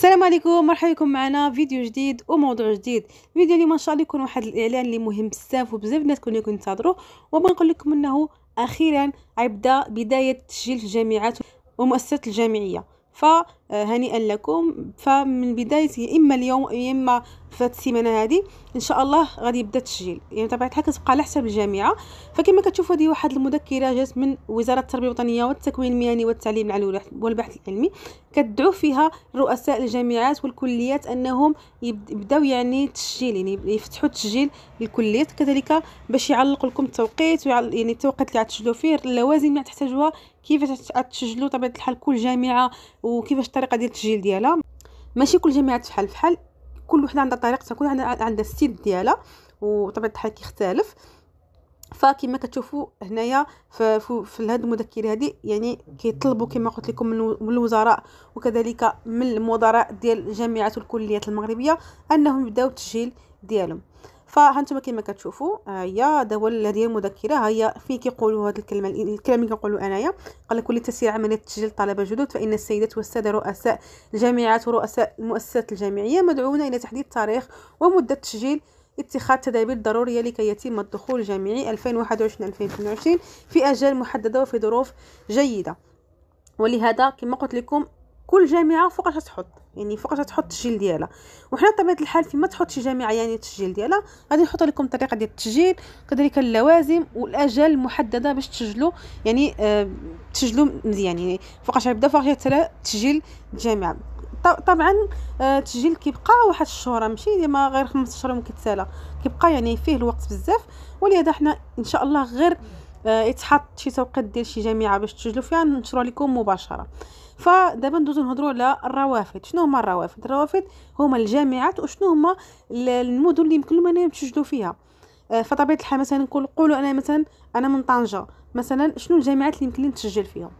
السلام عليكم مرحبا بكم معنا فيديو جديد وموضوع جديد فيديو اليوم ان شاء الله يكون واحد الاعلان اللي مهم بزاف وبزاف الناس كانوا ينتظروه وبنقول لكم انه اخيرا عبدا بدايه تسجيل في الجامعات ومؤسسات الجامعيه ف آه، هنيئا لكم فمن بدايه يا اما اليوم يا اما فهاد السيمانه هادي ان شاء الله غادي يبدا التسجيل يعني طبعا الحال كتبقى على حساب الجامعه فكما كتشوفوا هذه واحد المذكره جات من وزاره التربيه الوطنيه والتكوين المهني والتعليم العالي والبحث العلمي كتدعو فيها رؤساء الجامعات والكليات انهم يبداو يعني التسجيل يعني يفتحوا التسجيل للكليات كذلك باش يعلقوا لكم التوقيت يعني التوقيت اللي غتسجلوا فيه اللوازم اللي تحتاجوها كيفاش غتسجلوا طبعا الحال كل جامعه وكيفاش الطريقه ديال التسجيل ديالها ماشي كل جامعات فحال فحال كل وحده عندها طريقتها كل عندها عندها الستيل ديالها وطبيعه الحال كيختلف فكما كتشوفوا هنايا في, في هذه المذكره هذه يعني كيطلبوا كما قلت لكم من الوزراء وكذلك من المدراء ديال الجامعات والكليات المغربيه انهم يبداو التسجيل ديالهم فهانتوما كما كتشوفوا آه، ها هي هذا هو الهديه المذكره ها هي فين كيقولوا هذه الكلمه الكلام اللي كنقولوا انايا قال لك لتسيير عمليه تسجيل الطلبه جدد فان السيدات والساده رؤساء الجامعات ورؤساء المؤسسات الجامعيه مدعوون الى تحديد تاريخ ومده تسجيل اتخاذ تدابير ضرورية لكي يتم الدخول الجامعي 2021-2022 في أجال محددة وفي ظروف جيدة ولهذا كما قلت لكم كل جامعه فوقاش تحط يعني فوقاش تحط التسجيل ديالها وحنا بطبيعه الحال فيما تحط شي جامعه يعني التسجيل ديالها غادي نحط لكم طريقه ديال التسجيل كذلك اللوازم والاجال المحدده باش تسجلوا يعني آه تسجلوا مزيان يعني فوقاش يبدا فوقاش تسجيل الجامعه طبعا آه، التسجيل كيبقى واحد الشهره ماشي ديما غير 15 اشهر ممكن كيبقى يعني فيه الوقت بزاف ولهذا حنا ان شاء الله غير آه، يتحط شي توقيت ديال شي جامعه باش تسجلوا فيها ننشروا لكم مباشره فدابا ندوزو نهضروا على الروافد شنو هما الروافد الروافد هما الجامعات وشنو هما المدن اللي يمكن لهم انهم يتسجلوا فيها آه، فطبيعه الحال مثلا نقول قولوا انا مثلا انا من طنجه مثلا شنو الجامعات اللي يمكن لي نسجل فيهم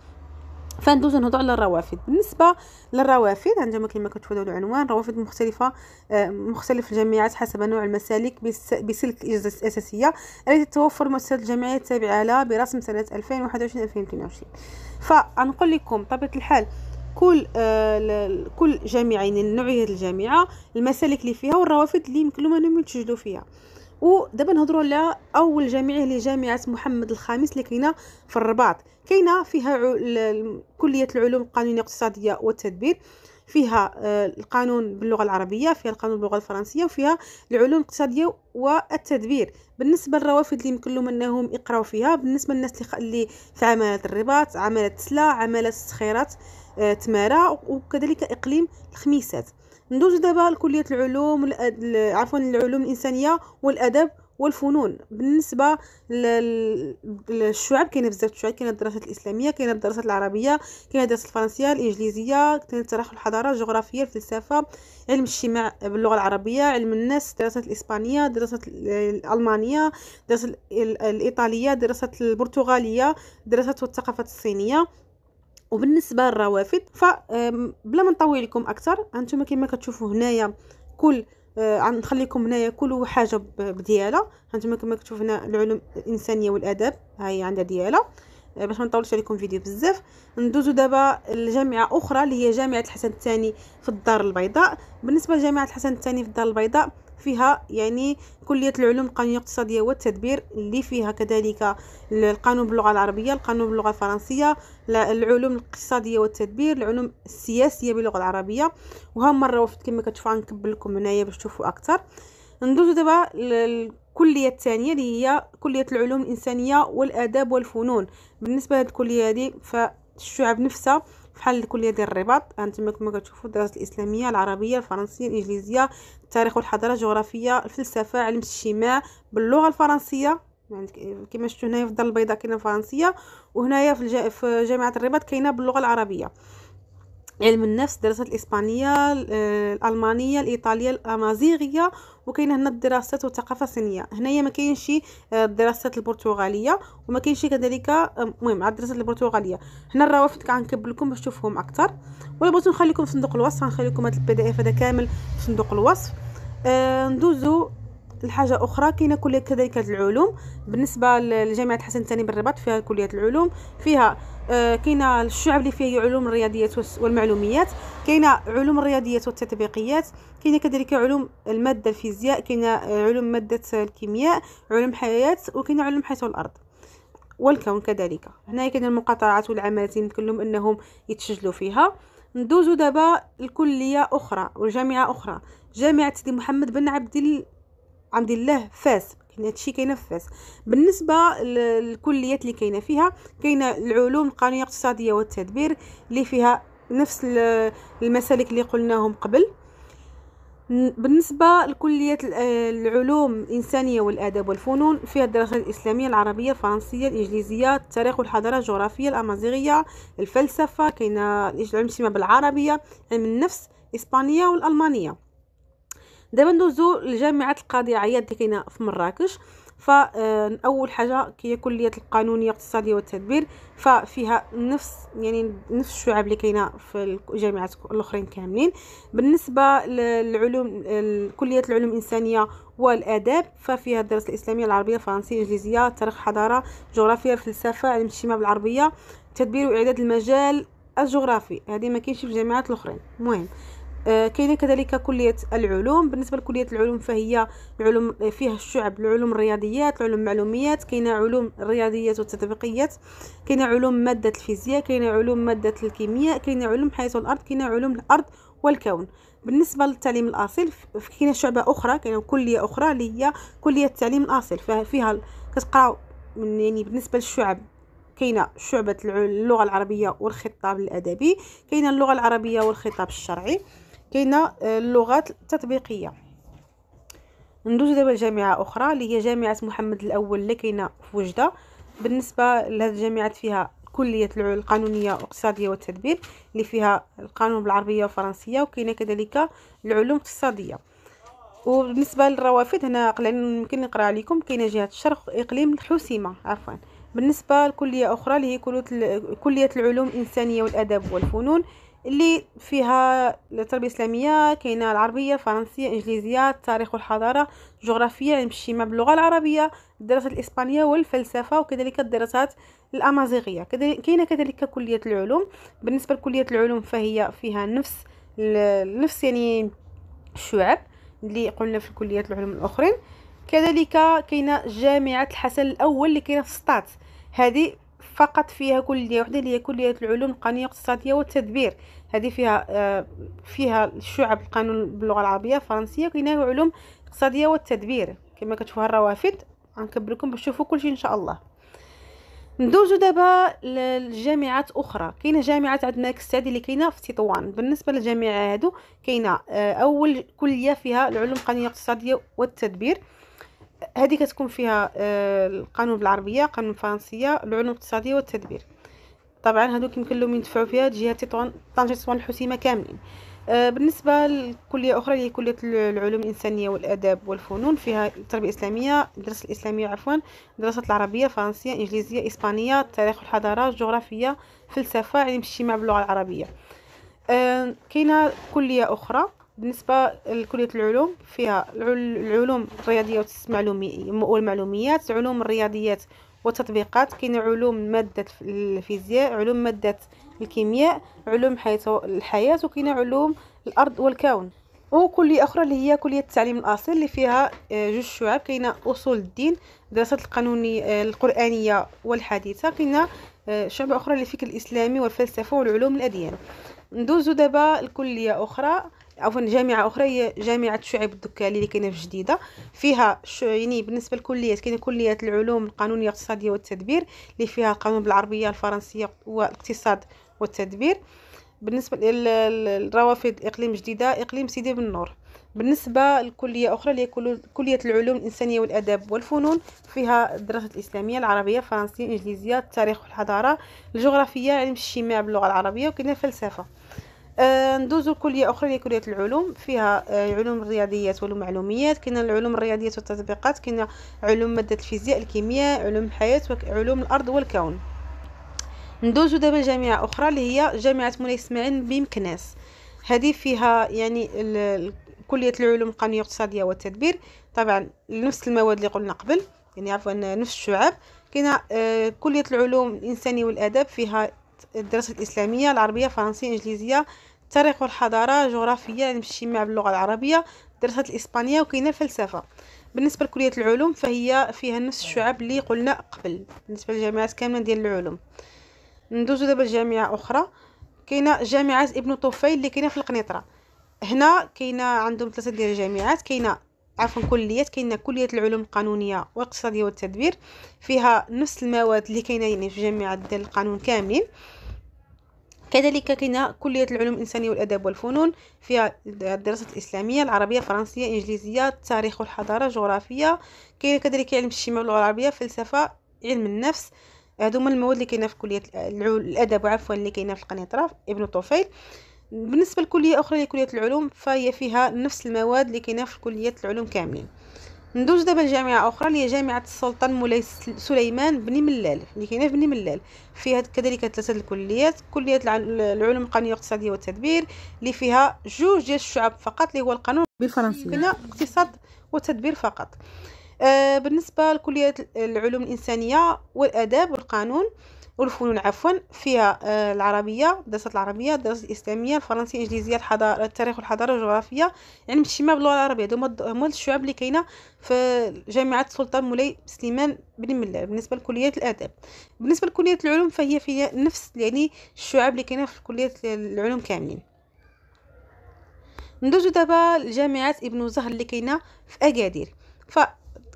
فندوزو نهضوا على الروافد بالنسبه للروافد عندما كما كتشوفوا العنوان روافد مختلفه آه، مختلف الجامعات حسب نوع المسالك بسلك الاساسيه التي تتوفر المؤسسات الجامعيه التابعه لها برسم سنه 2021 2022 فنقول لكم طبيعه الحال كل آه كل جامعه يعني نوعيه الجامعه المسالك اللي فيها والروافد اللي يمكن لهم انهم يتسجلوا فيها ودابا نهضروا على اول جامعيه اللي جامعه محمد الخامس اللي كاينه في الرباط كاينه فيها كليه العلوم القانونيه الاقتصاديه والتدبير فيها آه، القانون باللغه العربيه فيها القانون باللغه الفرنسيه وفيها العلوم الاقتصاديه والتدبير بالنسبه للروافد اللي يمكن لهم انهم يقراو فيها بالنسبه للناس اللي في عماله الرباط عماله تسلا عماله الصخيرات آه، تمارا وكذلك اقليم الخميسات ندوز دابا لكليه العلوم الأد... عفوا العلوم الانسانيه والادب والفنون بالنسبه للشعب كاين بزاف الشعب كاين الدراسات الاسلاميه كاين الدراسات العربيه كاين الدراسات الفرنسيه الانجليزيه كاين التراح الحضاره الجغرافيه الفلسفه علم الاجتماع باللغه العربيه علم الناس الدراسات الاسبانيه الدراسات الالمانيه الدراسه الايطاليه الدراسات البرتغاليه الدراسات والثقافات الصينيه وبالنسبه للروافد ف بلا ما نطول لكم اكثر انتم كما كتشوفوا هنايا كل غنخليكم آه، هنايا كل حاجه بديالها هانتوما كما كتشوفوا هنا العلوم الانسانيه والاداب ها هي عندها ديالها آه، باش ما نطولش عليكم فيديو بزاف ندوزو دابا لجامعه اخرى اللي هي جامعه الحسن الثاني في الدار البيضاء بالنسبه لجامعه الحسن الثاني في الدار البيضاء فيها يعني كليه العلوم القانونية الاقتصاديه والتدبير اللي فيها كذلك القانون باللغه العربيه القانون باللغه الفرنسيه العلوم الاقتصاديه والتدبير العلوم السياسيه باللغه العربيه وها مره وفد كما كتشوفوا غنكبل لكم هنايا باش تشوفوا اكثر ندوزو دابا الكليه الثانيه اللي هي كليه العلوم الانسانيه والاداب والفنون بالنسبه لهاد الكليه هذه فالشعب نفسها بحال الكليه ديال الرباط انتما كما كتشوفوا الدراسات الاسلاميه العربيه الفرنسيه الانجليزيه التاريخ والحضاره الجغرافيه الفلسفه علم الاجتماع باللغه الفرنسيه يعني كما شفتوا هنايا في الدار البيضاء كاينه الفرنسيه وهنايا في, في جامعه الرباط كاينه باللغه العربيه علم النفس الدراسات الاسبانيه الالمانيه الايطاليه الامازيغيه وكاينه هنا الدراسات والثقافه الصينيه هنايا ما كاينش آه، الدراسات البرتغاليه وما كاينش كذلك آه، المهم على الدراسات البرتغاليه هنا الروافد كنكب لكم باش تشوفوهم اكثر ولا بغيتو نخليكم في صندوق الوصف غنخلي لكم هذا البي دي اف هذا كامل في صندوق الوصف آه ندوزو الحاجه اخرى كاينه كليه كذلك العلوم بالنسبه لجامعه الحسن الثاني بالرباط فيها كليه العلوم فيها آه، كاينه الشعب اللي فيها علوم الرياضيات والمعلوميات كاينه علوم الرياضيات والتطبيقيات كاينه كذلك علوم الماده الفيزياء كاينه آه، علوم ماده الكيمياء علوم الحياه وكاينه علوم حيث الارض والكون كذلك هنا كاين المقاطعات والعمالات يمكن لهم انهم يتسجلوا فيها ندوزو دابا لكليه اخرى وجامعه اخرى جامعه سيدي محمد بن عبد عندي الله فاس هادشي كاينه في فاس بالنسبه للكليات اللي كاينه فيها كاينه العلوم القانونيه الاقتصاديه والتدبير اللي فيها نفس المسالك اللي قلناهم قبل بالنسبه لكليات العلوم الانسانيه والاداب والفنون فيها الدراسات الاسلاميه العربيه الفرنسيه الانجليزيه التاريخ والحضاره الجغرافيه الامازيغيه الفلسفه كاينه العلم بالعربيه علم النفس الاسبانيه والالمانيه دابا ندوزو لجامعه القاضي عياد اللي كاينه في مراكش فاول آه، حاجه هي كليه القانونيه الاقتصاديه والتدبير ففيها نفس يعني نفس الشعب اللي كاينه في الجامعات الاخرين كاملين بالنسبه للعلوم كليه العلوم الانسانيه والاداب ففيها الدراسه الاسلاميه العربيه الفرنسيه الانجليزيه تاريخ حضاره جغرافيا الفلسفه علم الاجتماع بالعربيه تدبير واعداد المجال الجغرافي هذه ما كاينش في الجامعات الاخرين المهم كاينه كذلك كليه العلوم بالنسبه لكليه العلوم فهي العلوم آه، فيها الشعب العلوم الرياضيات العلوم المعلوميات كاينه علوم الرياضيات والتطبيقيات كاينه علوم ماده الفيزياء كاينه علوم ماده الكيمياء كاينه علوم حياه الارض كاينه علوم الارض والكون بالنسبه للتعليم الاصيل كاينه شعبه اخرى كاينه كليه اخرى اللي هي كليه التعليم الاصيل فيها كتقراو يعني بالنسبه للشعب كاينه شعبه اللغه العربيه والخطاب الادبي كاينه اللغه العربيه والخطاب الشرعي كاينه آه، اللغات التطبيقيه ندوزو دابا لجامعه اخرى اللي هي جامعه محمد الاول اللي كاينه في وجده بالنسبه لهاد الجامعات فيها كليه القانونيه الاقتصاديه والتدبير اللي فيها القانون بالعربيه والفرنسيه وكاينه كذلك العلوم الاقتصاديه وبالنسبه للروافد هنا قلنا يمكن نقرا عليكم كاينه جهه الشرق اقليم الحسيمه عفوا بالنسبه لكليه اخرى اللي هي كليه العلوم الانسانيه والادب والفنون اللي فيها التربية الإسلامية كاينه العربية الفرنسية الإنجليزية التاريخ والحضارة الجغرافيا المشيمة باللغة العربية الدراسات الإسبانية والفلسفة وكذلك الدراسات الأمازيغية كاينه كذلك كلية العلوم بالنسبة لكلية العلوم فهي فيها نفس نفس يعني الشعب اللي قلنا في كلية العلوم الأخرين كذلك كاينه جامعة الحسن الأول اللي كاينه في سطات هذه فقط فيها كليه وحده اللي هي كليه العلوم القانونيه الاقتصاديه والتدبير هذه فيها آه، فيها الشعب القانون باللغه العربيه الفرنسيه وكاينه علوم الاقتصاديه والتدبير كما كتشوفوا الروافد غنكبر لكم باش تشوفوا كلشي ان شاء الله ندوزو دابا للجامعات اخرى كاينه جامعه عندنا كستاد اللي كاينه في تطوان بالنسبه للجامعه هادو كاينه آه، اول كليه فيها العلوم القانونيه الاقتصاديه والتدبير هذه كتكون فيها آه، القانون بالعربيه قانون بالفرنسيه العلوم الاقتصاديه والتدبير طبعا هادو يمكن لهم يدفعوا فيها جهه تطوان طنجه تطوان الحسيمه كاملين آه، بالنسبه لكليه اخرى اللي هي كليه العلوم الانسانيه والاداب والفنون فيها التربيه الاسلاميه الدراسه الاسلاميه عفوا دراسه العربيه الفرنسيه الانجليزيه الاسبانيه التاريخ والحضاره الجغرافيه فلسفه علم الاجتماع باللغه العربيه آه، كاينه كليه اخرى بالنسبه لكليه العلوم فيها العلوم الرياضيه والمعلوميات علوم الرياضيات والتطبيقات كاين علوم ماده الفيزياء علوم ماده الكيمياء علوم الحياه وكاين علوم الارض والكون وكلية أخرى اللي هي كلية التعليم الأصيل اللي فيها آه، جوج شعب كاينة أصول الدين دراسات القانونية آه، القرآنية والحديثة كاينة آه، شعبة أخرى اللي فيك الإسلامي والفلسفة والعلوم الأديان ندوزو دابا لكلية أخرى عفوا جامعه اخرى هي جامعه شعيب الدكالي اللي كاينه في جديده فيها يعني بالنسبه للكليات كاينه كليه العلوم القانونيه الاقتصاديه والتدبير اللي فيها القانون بالعربيه الفرنسيه والاقتصاد والتدبير بالنسبه للروافد اقليم جديده اقليم سيدي بن نور بالنسبه لكليه اخرى اللي كليه العلوم الانسانيه والاداب والفنون فيها الدراسات الاسلاميه العربيه الفرنسيه الانجليزيه التاريخ والحضاره الجغرافيه علم الاجتماع باللغه العربيه وكاينه الفلسفه آه، ندوزو لكليه اخرى هي كليه العلوم فيها آه، علوم الرياضيات والمعلوميات كاين العلوم الرياضيات والتطبيقات كاين علوم ماده الفيزياء الكيمياء علوم الحياه وعلوم الارض والكون ندوزو دابا لجامعه اخرى اللي هي جامعه مولاي اسماعيل بمكناس هذه فيها يعني كليه العلوم القانونيه والاقتصاديه والتدبير طبعا نفس المواد اللي قلنا قبل يعني عفوا نفس الشعب كاين آه، كليه العلوم الانسانيه والاداب فيها الدراسات الاسلاميه العربيه الفرنسيه الانجليزيه التاريخ والحضاره جغرافيا يعني الاجتماع باللغه العربيه درست الاسبانيه وكاينه الفلسفه بالنسبه لكليه العلوم فهي فيها نفس الشعب اللي قلنا قبل بالنسبه للجامعات كامله ديال العلوم ندوزو دابا لجامعه اخرى كاينه جامعه ابن طفيل اللي كاينه في القنيطره هنا كاينه عندهم ثلاثه ديال الجامعات كاينه عفوا كليات كاينه كليه العلوم القانونيه والاقتصاديه والتدبير فيها نفس المواد اللي كاينه يعني في جامعه ديال القانون كاملين كذلك كلية العلوم الإنسانية والأداب والفنون فيها الدراسات الإسلامية العربية الفرنسية الإنجليزية التاريخ والحضارة الجغرافية كاين كذلك علم الشمال واللغة العربية فلسفة علم النفس هادو هما المواد اللي كاينه في كليه الادب عفوا اللي كاينه في القنيطره ابن طفيل بالنسبه لكليه اخرى هي كليه العلوم فهي فيها نفس المواد اللي كاينه في كليه العلوم كاملين ندوز دابا لجامعه اخرى اللي هي جامعه السلطان مولاي سليمان بن ملال اللي كاينه في بن ملال فيها كذلك ثلاثه الكليات كليه العلوم القانونيه والاقتصاديه والتدبير اللي فيها جوج ديال الشعب فقط اللي هو القانون بالفرنسيه هنا اقتصاد وتدبير فقط آه بالنسبه لكليه العلوم الانسانيه والاداب والقانون آه والفنون عفوا فيها آه، العربيه الدراسات العربيه الدراسات الاسلاميه الفرنسيه الانجليزيه الحضاره التاريخ والحضاره الجغرافيه يعني ما باللغه العربيه هما هما الشعب اللي كاينه في جامعه السلطان مولاي سليمان بن ملا بالنسبه لكليه الاداب بالنسبه لكليه العلوم فهي فيها نفس يعني الشعب اللي كاينه في كليه العلوم كاملين ندوزو دابا لجامعه ابن زهر اللي كاينه في اكادير ف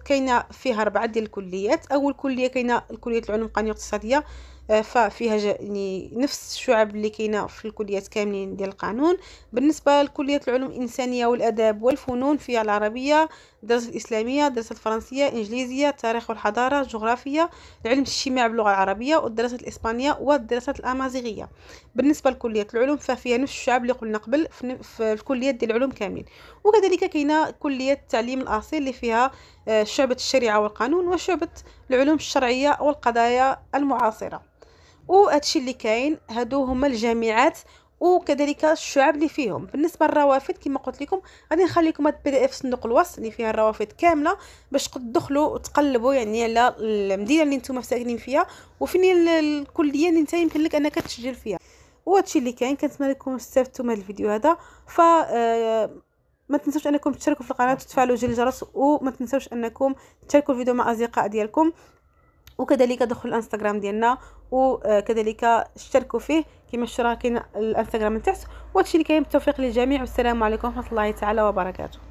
كاينه فيها اربعه ديال الكليات اول كليه كاينه كليه العلوم القانونيه الاقتصاديه آه، ففيها يعني نفس الشعب اللي كاينه في الكليات كاملين ديال القانون بالنسبه لكليات العلوم الانسانيه والاداب والفنون فيها العربيه الدراسه الاسلاميه الدراسه الفرنسيه الانجليزيه التاريخ والحضاره الجغرافيا العلم الاجتماع باللغه العربيه والدراسات الاسبانيه والدراسات الامازيغيه بالنسبه لكليات العلوم ففيها نفس الشعب اللي قلنا قبل في الكليات ديال العلوم كاملين وكذلك كاينه كليه التعليم الاصيل اللي فيها آه، شعبه الشريعه والقانون وشعبه العلوم الشرعيه والقضايا المعاصره وهادشي اللي كاين هادو هما الجامعات وكذلك الشعب اللي فيهم بالنسبه للروافد كما قلت لكم غادي نخلي لكم هاد البي دي اف في صندوق الوصف اللي فيها الروافد كامله باش تدخلوا وتقلبوا يعني على المدينه اللي نتوما ساكنين فيها وفين الكليه اللي نتا يمكن لك انك تسجل فيها وهادشي اللي كاين كنتمنى لكم استفدتوا من الفيديو هذا ف آه، ما تنسوش انكم تشتركوا في القناه وتفعلوا زر الجرس وما تنسوش انكم تشاركوا الفيديو مع اصدقاء ديالكم وكذلك دخلوا الانستغرام ديالنا وكذلك اشتركوا فيه كما اشتراكين الانستغرام لتحت وهادشي اللي كاين بالتوفيق للجميع والسلام عليكم ورحمه الله تعالى وبركاته